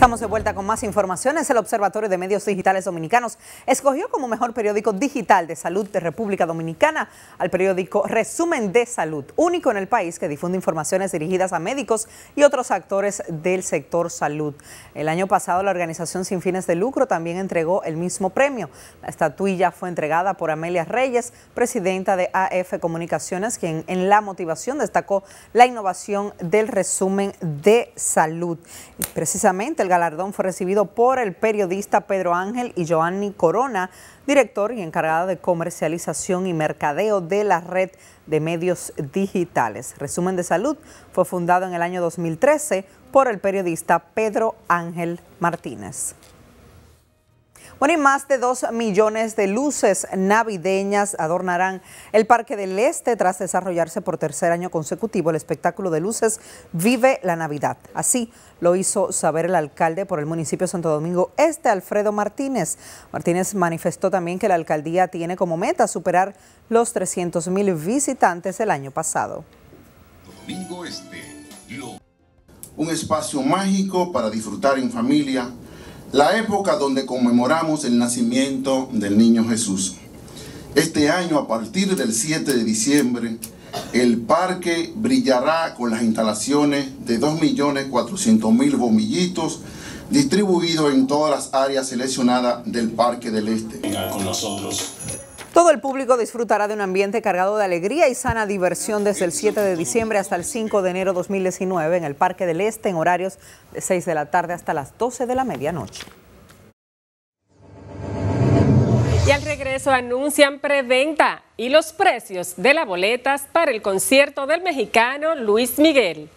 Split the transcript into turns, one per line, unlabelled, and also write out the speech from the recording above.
Estamos de vuelta con más informaciones. El Observatorio de Medios Digitales Dominicanos escogió como mejor periódico digital de salud de República Dominicana al periódico Resumen de Salud, único en el país que difunde informaciones dirigidas a médicos y otros actores del sector salud. El año pasado la organización sin fines de lucro también entregó el mismo premio. La estatuilla fue entregada por Amelia Reyes, presidenta de AF Comunicaciones, quien en la motivación destacó la innovación del resumen de salud. precisamente el galardón fue recibido por el periodista Pedro Ángel y Joanny Corona, director y encargada de comercialización y mercadeo de la red de medios digitales. Resumen de Salud fue fundado en el año 2013 por el periodista Pedro Ángel Martínez. Bueno, y más de dos millones de luces navideñas adornarán el Parque del Este tras desarrollarse por tercer año consecutivo el espectáculo de luces Vive la Navidad. Así lo hizo saber el alcalde por el municipio Santo Domingo Este, Alfredo Martínez. Martínez manifestó también que la alcaldía tiene como meta superar los 300 mil visitantes el año pasado.
Domingo Este, un espacio mágico para disfrutar en familia la época donde conmemoramos el nacimiento del niño Jesús. Este año, a partir del 7 de diciembre, el parque brillará con las instalaciones de 2.400.000 bombillitos distribuidos en todas las áreas seleccionadas del Parque del Este. con nosotros
todo el público disfrutará de un ambiente cargado de alegría y sana diversión desde el 7 de diciembre hasta el 5 de enero 2019 en el Parque del Este en horarios de 6 de la tarde hasta las 12 de la medianoche. Y al regreso anuncian preventa y los precios de las boletas para el concierto del mexicano Luis Miguel.